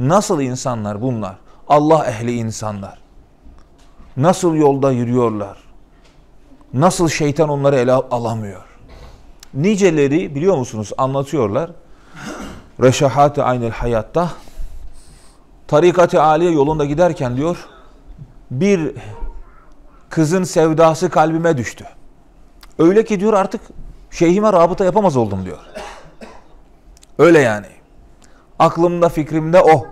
Nasıl insanlar bunlar? Allah ehli insanlar. Nasıl yolda yürüyorlar? Nasıl şeytan onları ele alamıyor? Niceleri biliyor musunuz anlatıyorlar. Reşahat-ı aynel hayatta tarikat-ı aliye yolunda giderken diyor bir kızın sevdası kalbime düştü. Öyle ki diyor artık şeyhime rabıta yapamaz oldum diyor. Öyle yani. Aklımda fikrimde o.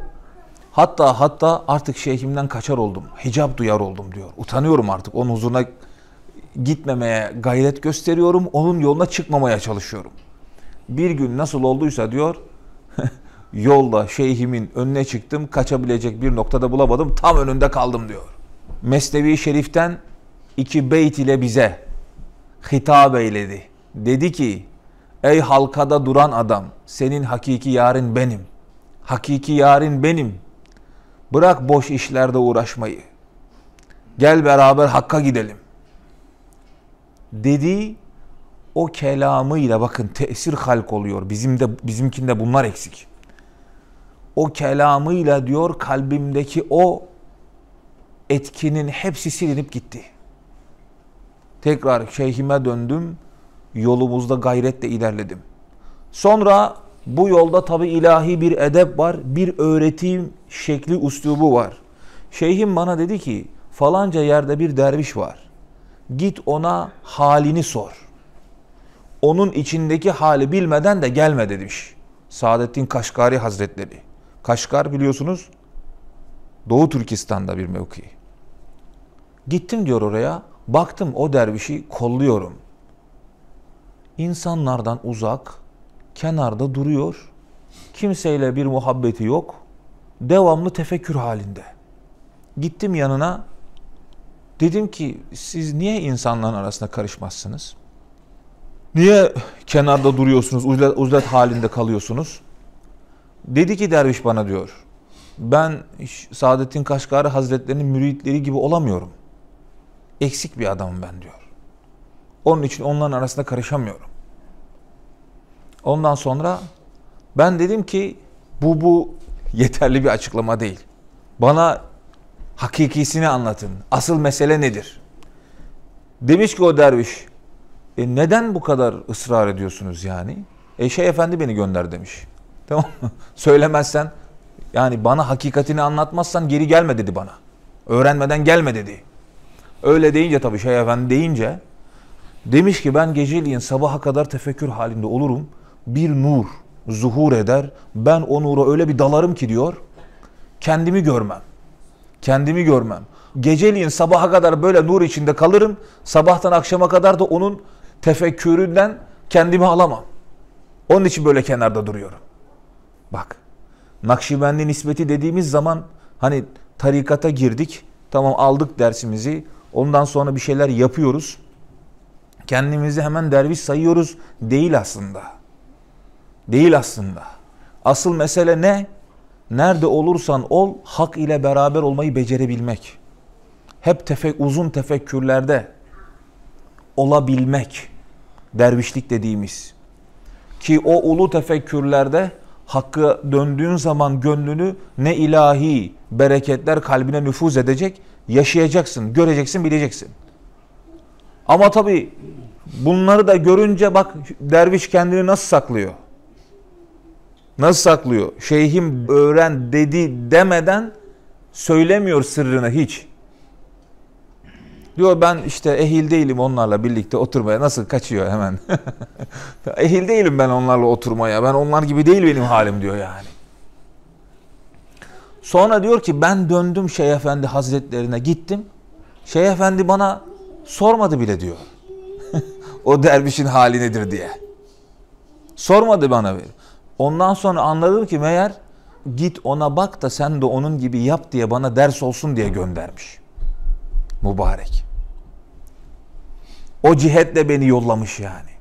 Hatta hatta artık şeyhimden kaçar oldum. Hicap duyar oldum diyor. Utanıyorum artık onun huzuruna gitmemeye gayret gösteriyorum. Onun yoluna çıkmamaya çalışıyorum. Bir gün nasıl olduysa diyor yolda şeyhimin önüne çıktım. Kaçabilecek bir noktada bulamadım. Tam önünde kaldım diyor. Mesnevi Şerif'ten iki beyt ile bize hitap eyledi. Dedi ki ey halkada duran adam senin hakiki yarın benim.'' Hakiki yarın benim. Bırak boş işlerde uğraşmayı. Gel beraber Hakk'a gidelim. Dedi o kelamıyla bakın tesir halk oluyor. Bizim de bizimkinde bunlar eksik. O kelamıyla diyor kalbimdeki o etkinin hepsi silinip gitti. Tekrar şeyhime döndüm. Yolumuzda gayretle ilerledim. Sonra bu yolda tabi ilahi bir edep var, bir öğretim şekli, üslubu var. Şeyhim bana dedi ki, falanca yerde bir derviş var. Git ona halini sor. Onun içindeki hali bilmeden de gelme demiş. Saadettin Kaşgari Hazretleri. Kaşgar biliyorsunuz Doğu Türkistan'da bir mevki. Gittim diyor oraya, baktım o dervişi kolluyorum. İnsanlardan uzak, kenarda duruyor. Kimseyle bir muhabbeti yok. Devamlı tefekkür halinde. Gittim yanına. Dedim ki siz niye insanların arasında karışmazsınız? Niye kenarda duruyorsunuz, uzlet, uzlet halinde kalıyorsunuz? Dedi ki derviş bana diyor. Ben Saadettin Kaşgari Hazretlerinin müritleri gibi olamıyorum. Eksik bir adamım ben diyor. Onun için onların arasında karışamıyorum. Ondan sonra ben dedim ki bu bu yeterli bir açıklama değil. Bana hakikisini anlatın. Asıl mesele nedir? Demiş ki o derviş, e neden bu kadar ısrar ediyorsunuz yani? E şey efendi beni gönder demiş. Tamam mı? Söylemezsen yani bana hakikatini anlatmazsan geri gelme dedi bana. Öğrenmeden gelme dedi. Öyle deyince tabii şey efendi deyince demiş ki ben geceliğin sabaha kadar tefekkür halinde olurum bir nur zuhur eder. Ben o nura öyle bir dalarım ki diyor. Kendimi görmem. Kendimi görmem. Geceliğin sabaha kadar böyle nur içinde kalırım. Sabahtan akşama kadar da onun tefekküründen kendimi alamam. Onun için böyle kenarda duruyorum. Bak. Nakşibendi nispeti dediğimiz zaman hani tarikata girdik. Tamam aldık dersimizi. Ondan sonra bir şeyler yapıyoruz. Kendimizi hemen derviş sayıyoruz değil aslında değil aslında. Asıl mesele ne? Nerede olursan ol, hak ile beraber olmayı becerebilmek. Hep tefek, uzun tefekkürlerde olabilmek. Dervişlik dediğimiz. Ki o ulu tefekkürlerde hakkı döndüğün zaman gönlünü ne ilahi bereketler kalbine nüfuz edecek, yaşayacaksın, göreceksin, bileceksin. Ama tabii bunları da görünce bak derviş kendini nasıl saklıyor? Nasıl saklıyor? Şeyhim öğren dedi demeden söylemiyor sırrını hiç. Diyor ben işte ehil değilim onlarla birlikte oturmaya. Nasıl kaçıyor hemen. ehil değilim ben onlarla oturmaya. Ben onlar gibi değil benim halim diyor yani. Sonra diyor ki ben döndüm Şeyh Efendi Hazretlerine gittim. Şeyh Efendi bana sormadı bile diyor. o dervişin hali nedir diye. Sormadı bana. Bile. Ondan sonra anladım ki meğer git ona bak da sen de onun gibi yap diye bana ders olsun diye göndermiş. Mübarek. O cihetle beni yollamış yani.